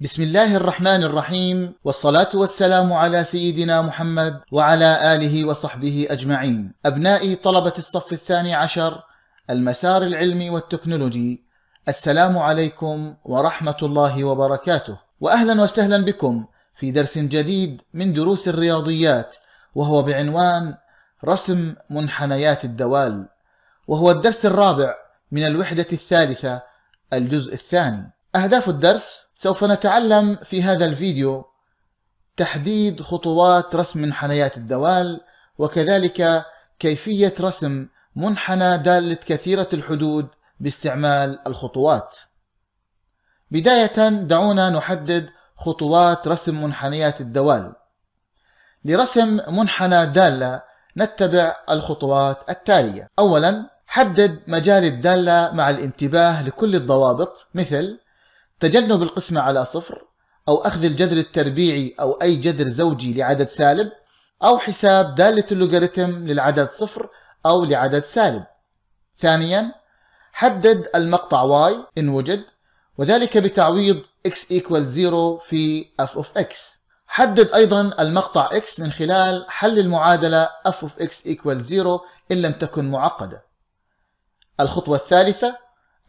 بسم الله الرحمن الرحيم والصلاة والسلام على سيدنا محمد وعلى آله وصحبه أجمعين أبنائي طلبة الصف الثاني عشر المسار العلمي والتكنولوجي السلام عليكم ورحمة الله وبركاته وأهلا وسهلا بكم في درس جديد من دروس الرياضيات وهو بعنوان رسم منحنيات الدوال وهو الدرس الرابع من الوحدة الثالثة الجزء الثاني أهداف الدرس سوف نتعلم في هذا الفيديو تحديد خطوات رسم منحنيات الدوال وكذلك كيفية رسم منحنى دالة كثيرة الحدود باستعمال الخطوات بداية دعونا نحدد خطوات رسم منحنيات الدوال لرسم منحنى دالة نتبع الخطوات التالية أولا حدد مجال الدالة مع الانتباه لكل الضوابط مثل تجنب القسمة على صفر أو أخذ الجذر التربيعي أو أي جذر زوجي لعدد سالب أو حساب دالة اللوغاريتم للعدد صفر أو لعدد سالب ثانيا حدد المقطع y إن وجد وذلك بتعويض x equals 0 في f of x حدد أيضا المقطع x من خلال حل المعادلة f of x equals 0 إن لم تكن معقدة الخطوة الثالثة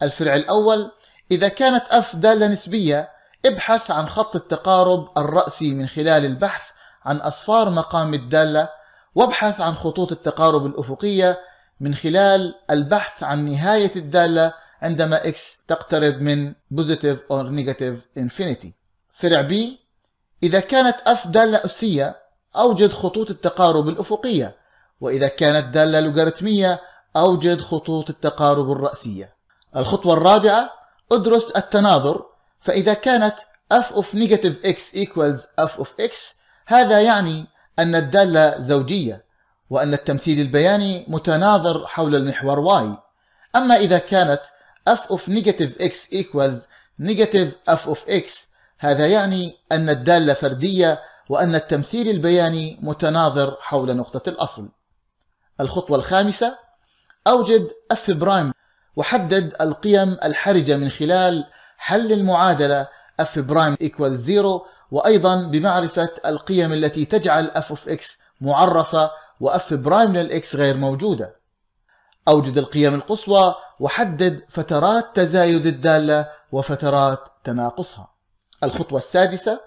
الفرع الأول إذا كانت اف دالة نسبية ابحث عن خط التقارب الرأسي من خلال البحث عن أصفار مقام الدالة وابحث عن خطوط التقارب الأفقية من خلال البحث عن نهاية الدالة عندما x تقترب من positive or negative infinity فرع b إذا كانت f دالة أسية أوجد خطوط التقارب الأفقية وإذا كانت دالة لوغاريتمية أوجد خطوط التقارب الرأسية الخطوة الرابعة ادرس التناظر فإذا كانت f of negative x equals f of x هذا يعني أن الدالة زوجية وأن التمثيل البياني متناظر حول المحور y أما إذا كانت f of negative x equals negative f of x هذا يعني أن الدالة فردية وأن التمثيل البياني متناظر حول نقطة الأصل الخطوة الخامسة أوجد f' وحدد القيم الحرجة من خلال حل المعادلة f برايم equals 0 وأيضا بمعرفة القيم التي تجعل f of x معرفة و f برايم للاكس غير موجودة أوجد القيم القصوى وحدد فترات تزايد الدالة وفترات تناقصها الخطوة السادسة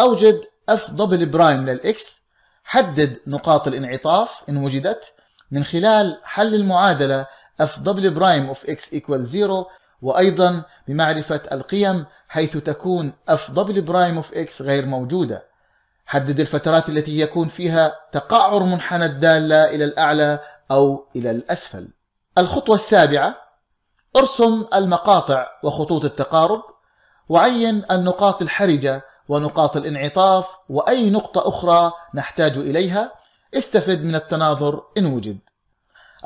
أوجد f دبل برايم للاكس حدد نقاط الانعطاف إن وجدت من خلال حل المعادلة f double prime of x equals 0 وايضا بمعرفة القيم حيث تكون f double prime of x غير موجودة حدد الفترات التي يكون فيها تقعر منحنى الدالة إلى الأعلى أو إلى الأسفل الخطوة السابعة ارسم المقاطع وخطوط التقارب وعين النقاط الحرجة ونقاط الانعطاف وأي نقطة أخرى نحتاج إليها استفد من التناظر إن وجد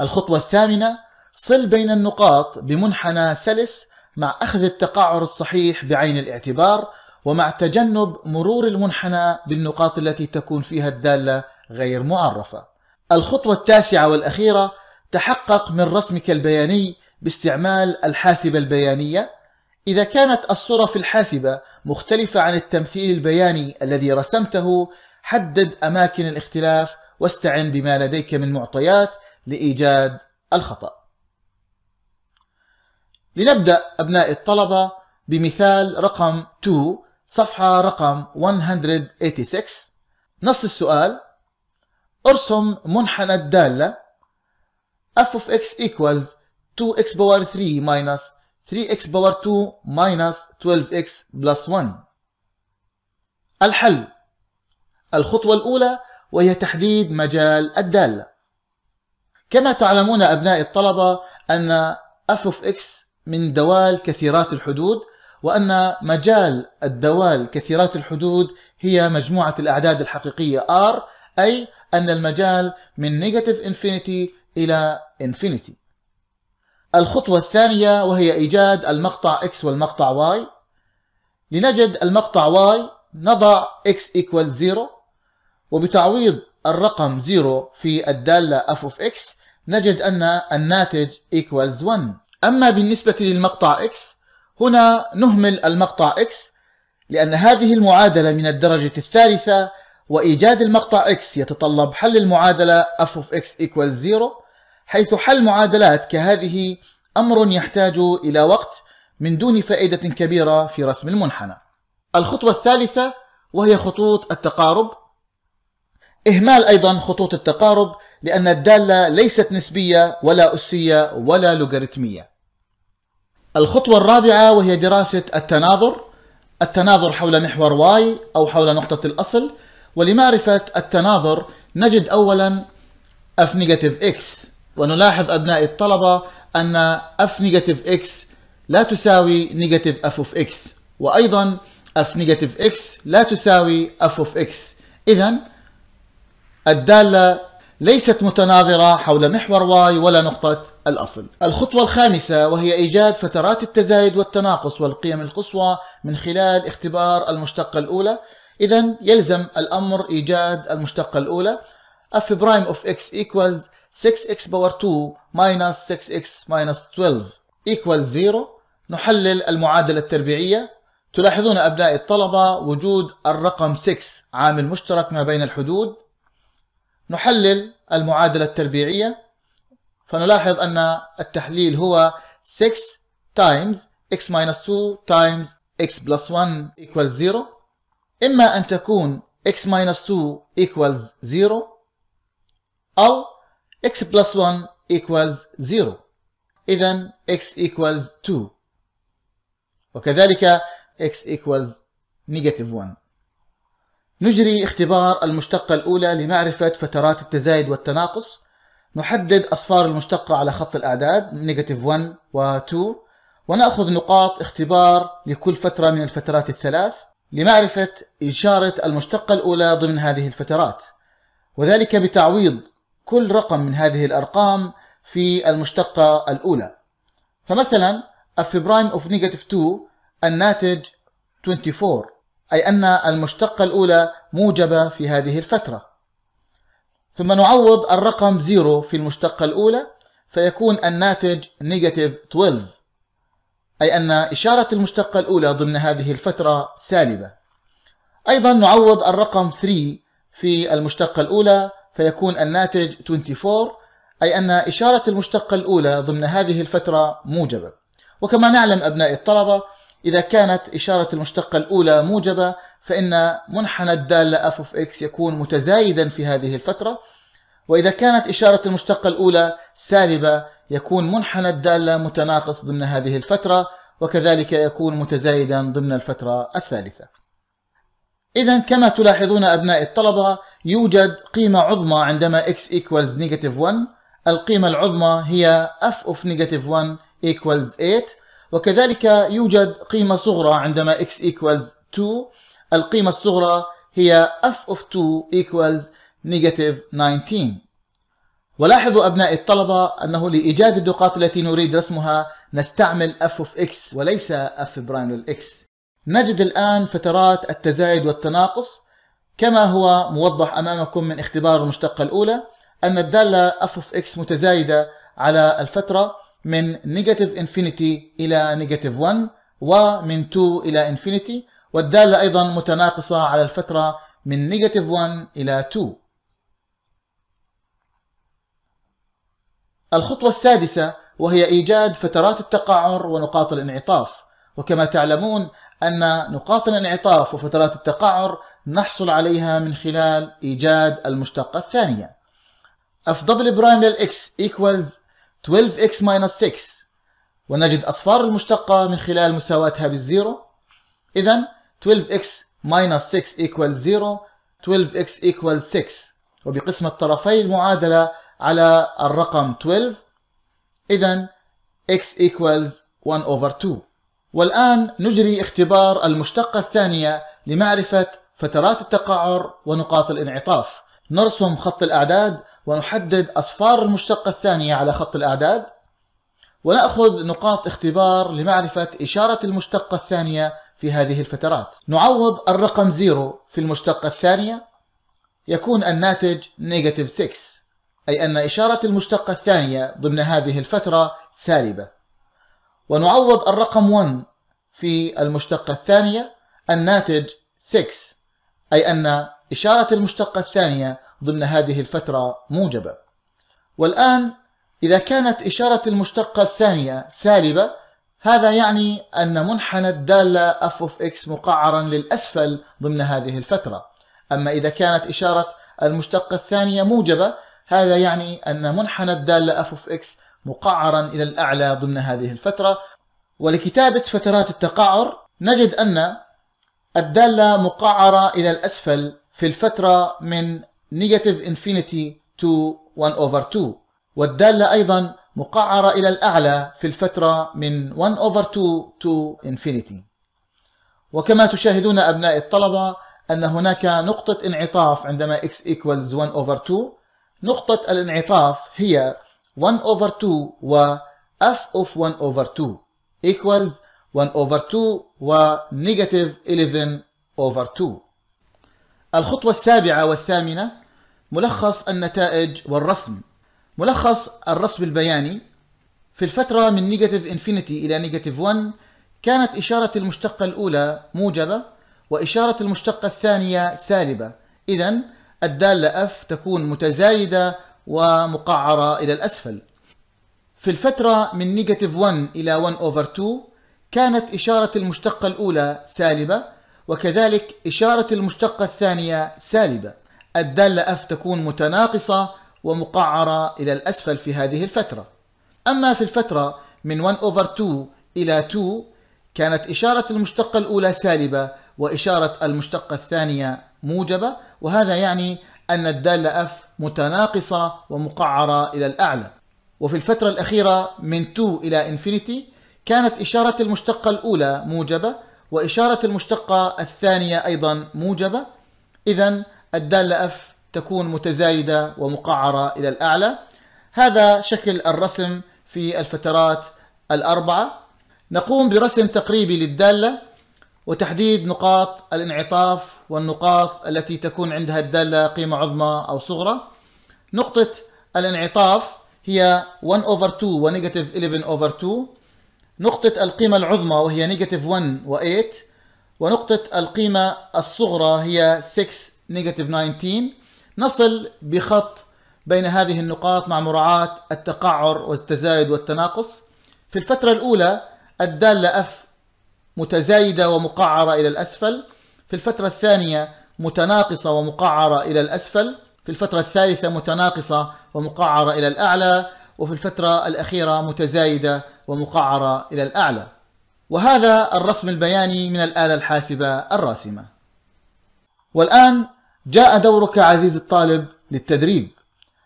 الخطوة الثامنة صل بين النقاط بمنحنى سلس مع أخذ التقعر الصحيح بعين الاعتبار ومع تجنب مرور المنحنى بالنقاط التي تكون فيها الدالة غير معرفة. الخطوة التاسعة والأخيرة تحقق من رسمك البياني باستعمال الحاسبة البيانية. إذا كانت الصورة في الحاسبة مختلفة عن التمثيل البياني الذي رسمته، حدد أماكن الاختلاف واستعن بما لديك من معطيات لإيجاد الخطأ. لنبدأ أبناء الطلبة بمثال رقم 2 صفحة رقم 186 نص السؤال ارسم منحنى الدالة f of x equals 2x power 3 minus 3x power 2 minus 12x plus 1 الحل الخطوة الأولى وهي تحديد مجال الدالة كما تعلمون أبناء الطلبة أن f of x من دوال كثيرات الحدود وأن مجال الدوال كثيرات الحدود هي مجموعة الأعداد الحقيقية R أي أن المجال من نيجاتيف انفينيتي إلى انفينيتي الخطوة الثانية وهي إيجاد المقطع X والمقطع Y لنجد المقطع Y نضع X equals 0 وبتعويض الرقم 0 في الدالة f of X نجد أن الناتج equals 1 أما بالنسبة للمقطع X هنا نهمل المقطع X لأن هذه المعادلة من الدرجة الثالثة وإيجاد المقطع X يتطلب حل المعادلة f of x equals 0 حيث حل معادلات كهذه أمر يحتاج إلى وقت من دون فائدة كبيرة في رسم المنحنى الخطوة الثالثة وهي خطوط التقارب إهمال أيضا خطوط التقارب لأن الدالة ليست نسبية ولا أسية ولا لوغاريتمية الخطوة الرابعة وهي دراسة التناظر التناظر حول محور واي أو حول نقطة الأصل ولمعرفة التناظر نجد أولا f negative x ونلاحظ أبناء الطلبة أن f negative x لا تساوي negative f of x وأيضا f negative x لا تساوي f of x إذا الدالة ليست متناظرة حول محور واي ولا نقطة الأصل الخطوة الخامسة وهي إيجاد فترات التزايد والتناقص والقيم القصوى من خلال اختبار المشتقة الأولى إذا يلزم الأمر إيجاد المشتقة الأولى f برايم of x equals 6x power 2 minus 6x minus 12 equals 0 نحلل المعادلة التربيعية تلاحظون أبنائي الطلبة وجود الرقم 6 عامل مشترك ما بين الحدود نحلل المعادلة التربيعية فنلاحظ أن التحليل هو 6 times x minus 2 times x plus 1 equals 0 إما أن تكون x minus 2 equals 0 أو x plus 1 equals 0 إذا x equals 2 وكذلك x equals negative 1 نجري اختبار المشتقة الأولى لمعرفة فترات التزايد والتناقص نحدد أصفار المشتقة على خط الأعداد نيجاتيف 1 و 2 ونأخذ نقاط اختبار لكل فترة من الفترات الثلاث لمعرفة إشارة المشتقة الأولى ضمن هذه الفترات وذلك بتعويض كل رقم من هذه الأرقام في المشتقة الأولى فمثلا f' of negative 2 الناتج 24 أي أن المشتقة الأولى موجبة في هذه الفترة ثم نعوض الرقم 0 في المشتقة الأولى فيكون الناتج نيجاتيف 12 أي أن إشارة المشتقة الأولى ضمن هذه الفترة سالبة أيضا نعوض الرقم 3 في المشتقة الأولى فيكون الناتج 24 أي أن إشارة المشتقة الأولى ضمن هذه الفترة موجبة وكما نعلم أبناء الطلبة إذا كانت إشارة المشتقة الأولى موجبة فإن منحنى الدالة f of x يكون متزايدا في هذه الفترة وإذا كانت إشارة المشتقة الأولى سالبة يكون منحنى الدالة متناقص ضمن هذه الفترة وكذلك يكون متزايدا ضمن الفترة الثالثة إذا كما تلاحظون أبناء الطلبة يوجد قيمة عظمى عندما x equals negative 1 القيمة العظمى هي f of negative 1 equals 8 وكذلك يوجد قيمة صغرى عندما x equals 2 القيمة الصغرى هي f of 2 equals negative 19 ولاحظوا أبنائي الطلبة أنه لإيجاد الدقات التي نريد رسمها نستعمل f of x وليس f prime x نجد الآن فترات التزايد والتناقص كما هو موضح أمامكم من اختبار المشتقة الأولى أن الدالة f of x متزايدة على الفترة من negative infinity إلى negative 1 ومن 2 إلى infinity والدالة أيضا متناقصة على الفترة من negative 1 إلى 2 الخطوة السادسة وهي إيجاد فترات التقعر ونقاط الانعطاف وكما تعلمون أن نقاط الانعطاف وفترات التقعر نحصل عليها من خلال إيجاد المشتقة الثانية f double prime x equals 12x minus 6 ونجد أصفار المشتقة من خلال مساواتها بالزيرو إذا 12x minus 6 equals 0 12x equals 6 وبقسم الطرفي المعادلة على الرقم 12 إذا x equals 1 over 2 والآن نجري اختبار المشتقة الثانية لمعرفة فترات التقعر ونقاط الانعطاف نرسم خط الأعداد ونحدد أصفار المشتقة الثانية على خط الأعداد ونأخذ نقاط اختبار لمعرفة إشارة المشتقة الثانية في هذه الفترات نعوض الرقم 0 في المشتقة الثانية يكون الناتج نيجاتيف 6 أي أن إشارة المشتقة الثانية ضمن هذه الفترة سالبة ونعوض الرقم 1 في المشتقة الثانية الناتج 6 أي أن إشارة المشتقة الثانية ضمن هذه الفترة موجبة والآن إذا كانت إشارة المشتقة الثانية سالبة هذا يعني أن منحنى الدالة f of x مقعرا للأسفل ضمن هذه الفترة أما إذا كانت إشارة المشتقة الثانية موجبة هذا يعني أن منحنى الدالة f of x مقعرا إلى الأعلى ضمن هذه الفترة ولكتابة فترات التقعر نجد أن الدالة مقعرة إلى الأسفل في الفترة من negative infinity to 1 over 2 والدالة أيضا مقعرة إلى الأعلى في الفترة من 1 over 2 to infinity وكما تشاهدون أبناء الطلبة أن هناك نقطة انعطاف عندما x equals 1 over 2 نقطة الانعطاف هي 1 over 2 و f of 1 over 2 equals 1 over 2 و negative 11 over 2 الخطوة السابعة والثامنة ملخص النتائج والرسم ملخص الرسم البياني في الفترة من نيجاتيف انفينيتي إلى نيجاتيف 1 كانت إشارة المشتقة الأولى موجبة وإشارة المشتقة الثانية سالبة إذا الدالة F تكون متزايدة ومقعرة إلى الأسفل في الفترة من نيجاتيف 1 إلى 1 أوفر 2 كانت إشارة المشتقة الأولى سالبة وكذلك إشارة المشتقة الثانية سالبة الدالة F تكون متناقصة ومقعرة إلى الأسفل في هذه الفترة أما في الفترة من 1 over 2 إلى 2 كانت إشارة المشتقة الأولى سالبة وإشارة المشتقة الثانية موجبة وهذا يعني أن الدالة F متناقصة ومقعرة إلى الأعلى وفي الفترة الأخيرة من 2 إلى infinity كانت إشارة المشتقة الأولى موجبة وإشارة المشتقة الثانية أيضا موجبة إذا الدالة F تكون متزايدة ومقعرة إلى الأعلى هذا شكل الرسم في الفترات الأربعة نقوم برسم تقريبي للدالة وتحديد نقاط الانعطاف والنقاط التي تكون عندها الدالة قيمة عظمى أو صغرى نقطة الانعطاف هي 1 over 2 و negative 11 over 2 نقطة القيمة العظمى وهي negative 1 و 8 ونقطة القيمة الصغرى هي 6 negative 19 نصل بخط بين هذه النقاط مع مراعاة التقعر والتزايد والتناقص في الفترة الأولى الدالة اف متزايدة ومقعرة إلى الأسفل في الفترة الثانية متناقصة ومقعرة إلى الأسفل في الفترة الثالثة متناقصة ومقعرة إلى الأعلى وفي الفترة الأخيرة متزايدة ومقعرة إلى الأعلى وهذا الرسم البياني من الآلة الحاسبة الراسمة والآن جاء دورك عزيز الطالب للتدريب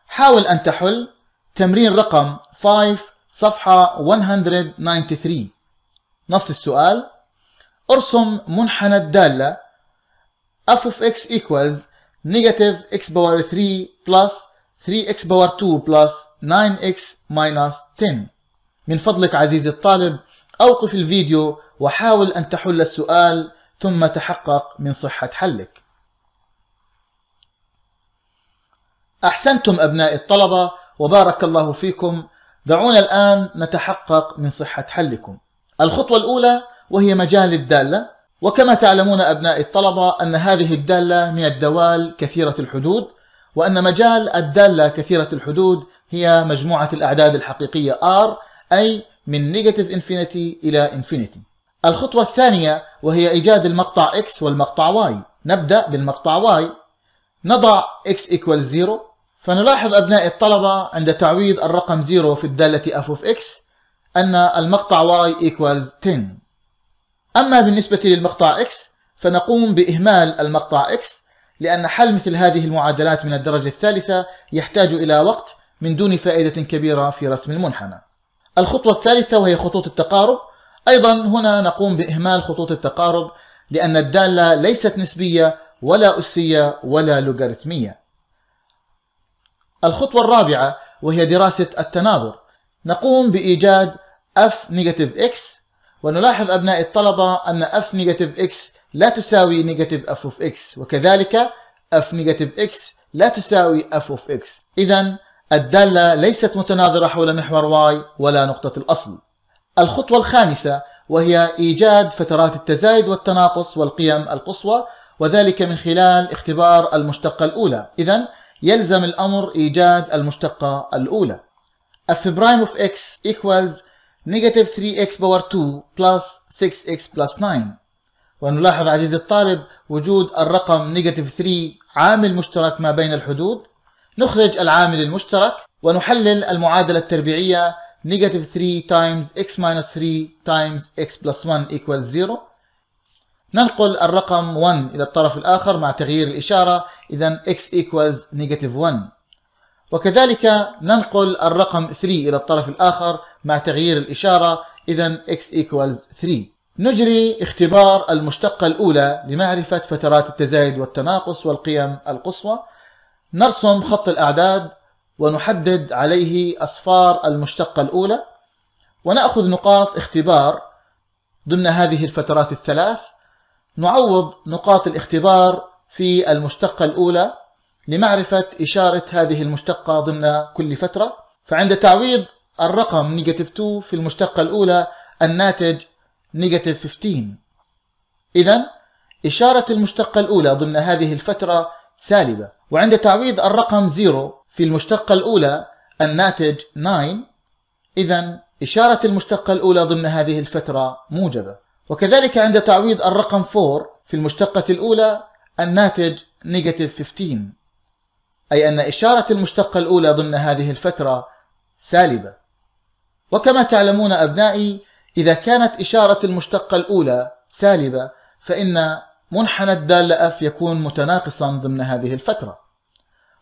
حاول أن تحل تمرين رقم 5 صفحة 193 نص السؤال ارسم منحنى الدالة f of x equals negative x power 3 plus 3x power 2 plus 9x minus 10 من فضلك عزيزي الطالب أوقف الفيديو وحاول أن تحل السؤال ثم تحقق من صحة حلك أحسنتم أبناء الطلبة وبارك الله فيكم دعونا الآن نتحقق من صحة حلكم الخطوة الأولى وهي مجال الدالة وكما تعلمون أبناء الطلبة أن هذه الدالة من الدوال كثيرة الحدود وأن مجال الدالة كثيرة الحدود هي مجموعة الأعداد الحقيقية R أي من نيجاتيف انفينيتي إلى انفينيتي الخطوة الثانية وهي إيجاد المقطع X والمقطع Y نبدأ بالمقطع Y نضع X equals 0 فنلاحظ أبناء الطلبة عند تعويض الرقم 0 في الدالة f of x أن المقطع y equals 10 أما بالنسبة للمقطع x فنقوم بإهمال المقطع x لأن حل مثل هذه المعادلات من الدرجة الثالثة يحتاج إلى وقت من دون فائدة كبيرة في رسم المنحنى الخطوة الثالثة وهي خطوط التقارب أيضا هنا نقوم بإهمال خطوط التقارب لأن الدالة ليست نسبية ولا أسية ولا لوغاريتمية الخطوة الرابعة وهي دراسة التناظر نقوم بإيجاد F negative X ونلاحظ أبناء الطلبة أن F negative X لا تساوي negative F of X وكذلك F negative X لا تساوي F of X إذا الدالة ليست متناظرة حول محور Y ولا نقطة الأصل الخطوة الخامسة وهي إيجاد فترات التزايد والتناقص والقيم القصوى وذلك من خلال اختبار المشتقة الأولى إذا يلزم الأمر إيجاد المشتقة الأولى f prime of x equals negative 3x power 2 plus 6x plus 9 ونلاحظ عزيزي الطالب وجود الرقم negative 3 عامل مشترك ما بين الحدود نخرج العامل المشترك ونحلل المعادلة التربيعية negative 3 times x minus 3 times x plus 1 equals 0 ننقل الرقم 1 إلى الطرف الآخر مع تغيير الإشارة إذا x equals negative 1 وكذلك ننقل الرقم 3 إلى الطرف الآخر مع تغيير الإشارة إذا x equals 3 نجري اختبار المشتقة الأولى لمعرفة فترات التزايد والتناقص والقيم القصوى نرسم خط الأعداد ونحدد عليه أصفار المشتقة الأولى ونأخذ نقاط اختبار ضمن هذه الفترات الثلاث نعوض نقاط الاختبار في المشتقة الأولى لمعرفة إشارة هذه المشتقة ضمن كل فترة فعند تعويض الرقم نيجاتيف 2 في المشتقة الأولى الناتج نيجاتيف 15 إذا إشارة المشتقة الأولى ضمن هذه الفترة سالبة وعند تعويض الرقم 0 في المشتقة الأولى الناتج 9 إذا إشارة المشتقة الأولى ضمن هذه الفترة موجبة وكذلك عند تعويض الرقم 4 في المشتقة الأولى الناتج نيجاتيف 15 أي أن إشارة المشتقة الأولى ضمن هذه الفترة سالبة وكما تعلمون أبنائي إذا كانت إشارة المشتقة الأولى سالبة فإن منحنى الدالة F يكون متناقصا ضمن هذه الفترة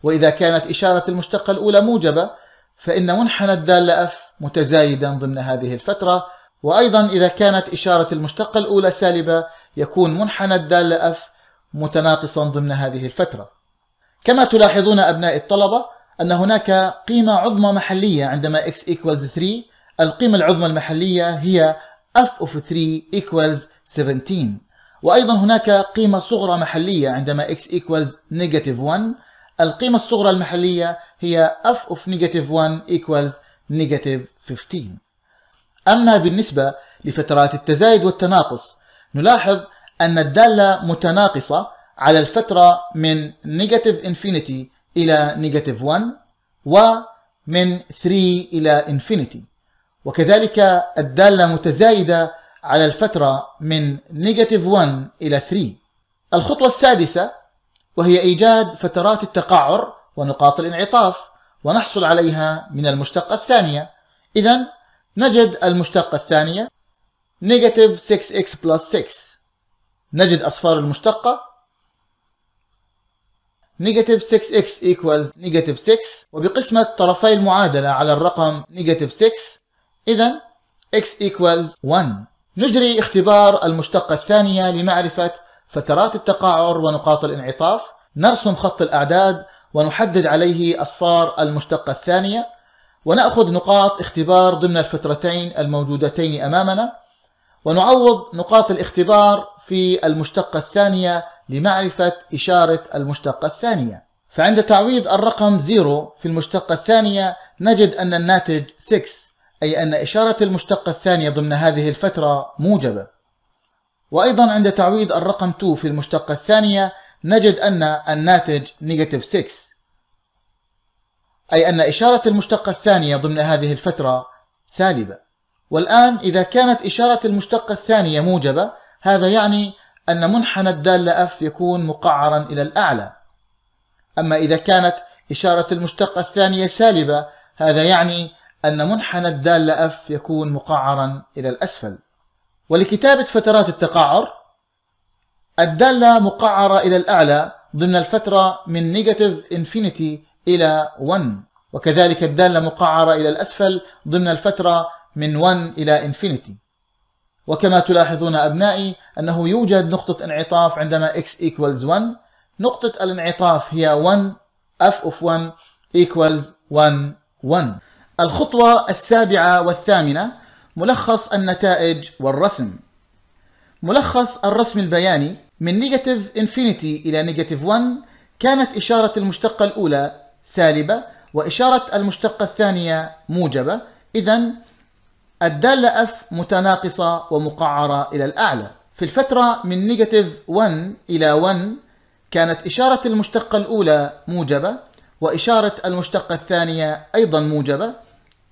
وإذا كانت إشارة المشتقة الأولى موجبة فإن منحنى الدالة F متزايدا ضمن هذه الفترة وأيضا إذا كانت إشارة المشتقة الأولى سالبة يكون منحنى الدالة F متناقصا ضمن هذه الفترة كما تلاحظون أبناء الطلبة أن هناك قيمة عظمى محلية عندما x equals 3 القيمة العظمى المحلية هي f of 3 equals 17 وأيضا هناك قيمة صغرى محلية عندما x equals negative 1 القيمة الصغرى المحلية هي f of negative 1 equals negative 15 أما بالنسبة لفترات التزايد والتناقص نلاحظ أن الدالة متناقصة على الفترة من negative infinity إلى negative 1 ومن 3 إلى infinity وكذلك الدالة متزايدة على الفترة من negative 1 إلى 3 الخطوة السادسة وهي إيجاد فترات التقعر ونقاط الانعطاف ونحصل عليها من المشتقة الثانية إذا نجد المشتقة الثانية negative 6x plus 6 نجد أصفار المشتقة negative 6x equals negative 6 وبقسمة طرفي المعادلة على الرقم negative 6 إذا x equals 1 نجري اختبار المشتقة الثانية لمعرفة فترات التقاعر ونقاط الانعطاف نرسم خط الأعداد ونحدد عليه أصفار المشتقة الثانية ونأخذ نقاط اختبار ضمن الفترتين الموجودتين أمامنا ونعوض نقاط الاختبار في المشتقة الثانية لمعرفة إشارة المشتقة الثانية فعند تعويض الرقم 0 في المشتقة الثانية نجد أن الناتج 6 أي أن إشارة المشتقة الثانية ضمن هذه الفترة موجبة وأيضا عند تعويض الرقم 2 في المشتقة الثانية نجد أن الناتج negative 6 أي أن إشارة المشتقة الثانية ضمن هذه الفترة سالبة والآن إذا كانت إشارة المشتقة الثانية موجبة هذا يعني أن منحنى الدالة أف يكون مقعرا إلى الأعلى أما إذا كانت إشارة المشتقة الثانية سالبة هذا يعني أن منحنى الدالة أف يكون مقعرا إلى الأسفل ولكتابة فترات التقعر الدالة مقعرة إلى الأعلى ضمن الفترة من نيجاتيف انفينيتي إلى 1 وكذلك الدالة مقعرة إلى الأسفل ضمن الفترة من 1 إلى انفينيتي وكما تلاحظون أبنائي أنه يوجد نقطة انعطاف عندما x equals 1 نقطة الانعطاف هي 1 f of 1 equals 1 1 الخطوة السابعة والثامنة ملخص النتائج والرسم ملخص الرسم البياني من negative انفينيتي إلى negative 1 كانت إشارة المشتقة الأولى سالبة وإشارة المشتقة الثانية موجبة إذا الدالة F متناقصة ومقعرة إلى الأعلى في الفترة من نيجاتيف 1 إلى 1 كانت إشارة المشتقة الأولى موجبة وإشارة المشتقة الثانية أيضا موجبة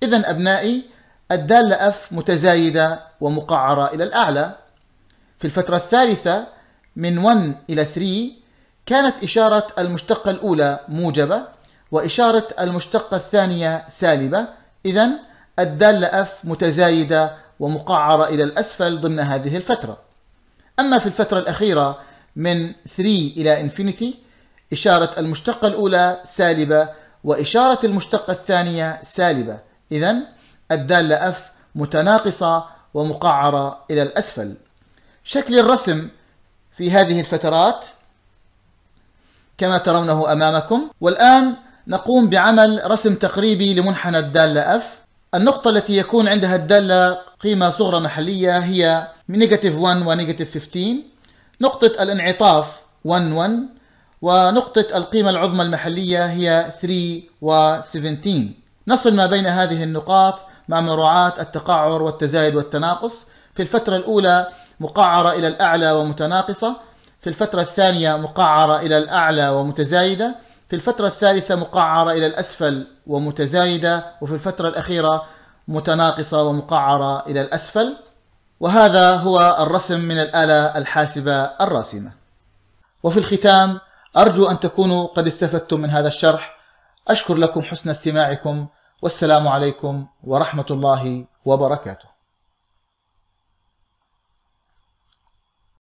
إذا أبنائي الدالة F متزايدة ومقعرة إلى الأعلى في الفترة الثالثة من 1 إلى 3 كانت إشارة المشتقة الأولى موجبة وإشارة المشتقة الثانية سالبة إذا الدالة F متزايدة ومقعرة إلى الأسفل ضمن هذه الفترة أما في الفترة الأخيرة من 3 إلى انفينيتي إشارة المشتقة الأولى سالبة وإشارة المشتقة الثانية سالبة إذا الدالة F متناقصة ومقعرة إلى الأسفل شكل الرسم في هذه الفترات كما ترونه أمامكم والآن نقوم بعمل رسم تقريبي لمنحنى الدالة F النقطة التي يكون عندها الدالة قيمة صغرى محلية هي نيجاتيف 1 ونيجاتيف 15 نقطة الانعطاف 1 1 ونقطة القيمة العظمى المحلية هي 3 و 17 نصل ما بين هذه النقاط مع مراعاة التقعر والتزايد والتناقص في الفترة الأولى مقعرة إلى الأعلى ومتناقصة في الفترة الثانية مقعرة إلى الأعلى ومتزايدة في الفترة الثالثة مقعرة إلى الأسفل ومتزايدة وفي الفترة الأخيرة متناقصة ومقعرة إلى الأسفل وهذا هو الرسم من الآلة الحاسبة الراسمة وفي الختام أرجو أن تكونوا قد استفدتم من هذا الشرح أشكر لكم حسن استماعكم والسلام عليكم ورحمة الله وبركاته